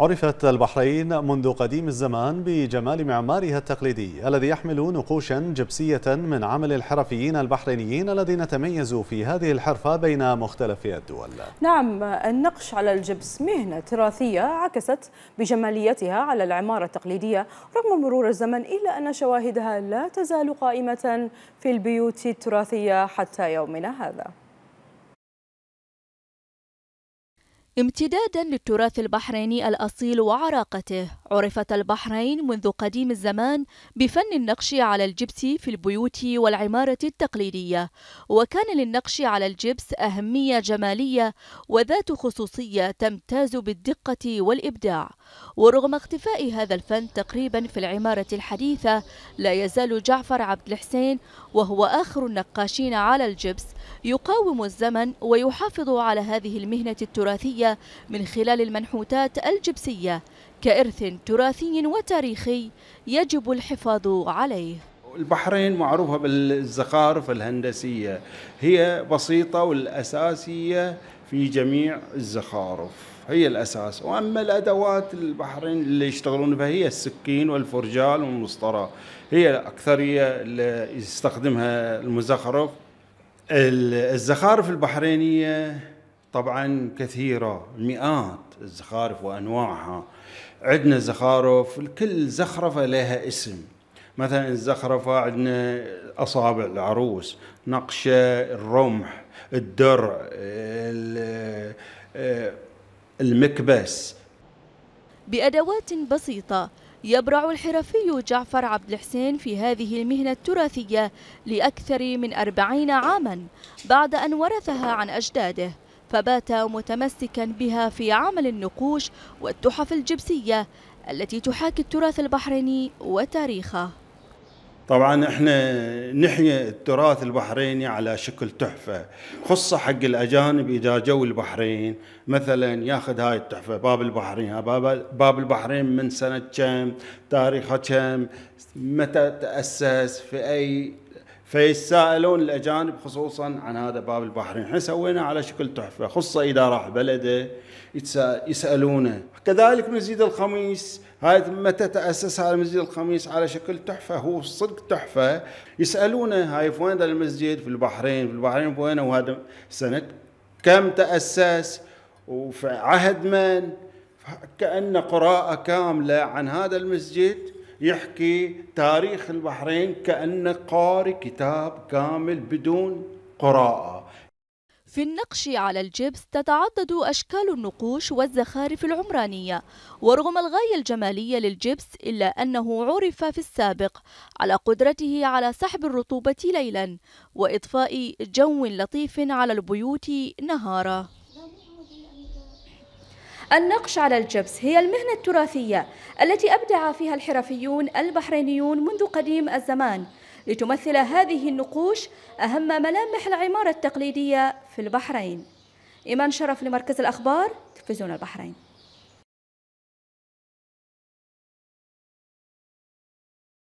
عرفت البحرين منذ قديم الزمان بجمال معمارها التقليدي الذي يحمل نقوشا جبسية من عمل الحرفيين البحرينيين الذين تميزوا في هذه الحرفة بين مختلف الدول نعم النقش على الجبس مهنة تراثية عكست بجماليتها على العمارة التقليدية رغم مرور الزمن إلا أن شواهدها لا تزال قائمة في البيوت التراثية حتى يومنا هذا امتدادا للتراث البحريني الأصيل وعراقته عرفت البحرين منذ قديم الزمان بفن النقش على الجبس في البيوت والعمارة التقليدية وكان للنقش على الجبس أهمية جمالية وذات خصوصية تمتاز بالدقة والإبداع ورغم اختفاء هذا الفن تقريبا في العمارة الحديثة لا يزال جعفر عبد الحسين وهو آخر النقاشين على الجبس يقاوم الزمن ويحافظ على هذه المهنة التراثية من خلال المنحوتات الجبسية كإرث تراثي وتاريخي يجب الحفاظ عليه البحرين معروفة بالزخارف الهندسية هي بسيطة والأساسية في جميع الزخارف هي الأساس وأما الأدوات البحرين اللي يشتغلون بها هي السكين والفرجال والمسطرة هي الأكثرية اللي يستخدمها المزخرف الزخارف البحرينية طبعا كثيرة مئات الزخارف وأنواعها عندنا زخارف كل زخرفة لها اسم مثلا الزخرفة عندنا أصابع العروس نقشة الرمح الدرع آه، المكبس بأدوات بسيطة يبرع الحرفي جعفر عبد الحسين في هذه المهنة التراثية لأكثر من أربعين عاما بعد أن ورثها عن أجداده فبات متمسكا بها في عمل النقوش والتحف الجبسية التي تحاكي التراث البحريني وتاريخه طبعا احنا نحيي التراث البحريني على شكل تحفه خصه حق الاجانب اذا جو البحرين مثلا ياخذ هاي التحفه باب البحرين باب البحرين من سنه كم تاريخه كم متى تاسس في اي فيتساءلون الاجانب خصوصا عن هذا باب البحرين، احنا سوينا على شكل تحفه، خصوصا اذا راح بلده يسالونه، كذلك مسجد الخميس، هاي متى تاسس هذا مسجد الخميس على شكل تحفه، هو صدق تحفه، يسالونه هاي في وين المسجد؟ في البحرين، في البحرين في وين وهذا سنه كم تاسس؟ وفي عهد من؟ كأن قراءة كاملة عن هذا المسجد يحكي تاريخ البحرين كأنك قاري كتاب كامل بدون قراءة في النقش على الجبس تتعدد أشكال النقوش والزخارف العمرانية ورغم الغاية الجمالية للجبس إلا أنه عرف في السابق على قدرته على سحب الرطوبة ليلا وإضفاء جو لطيف على البيوت نهارا النقش على الجبس هي المهنة التراثية التي أبدع فيها الحرفيون البحرينيون منذ قديم الزمان لتمثل هذه النقوش أهم ملامح العمارة التقليدية في البحرين إيمان شرف لمركز الأخبار تلفزيون البحرين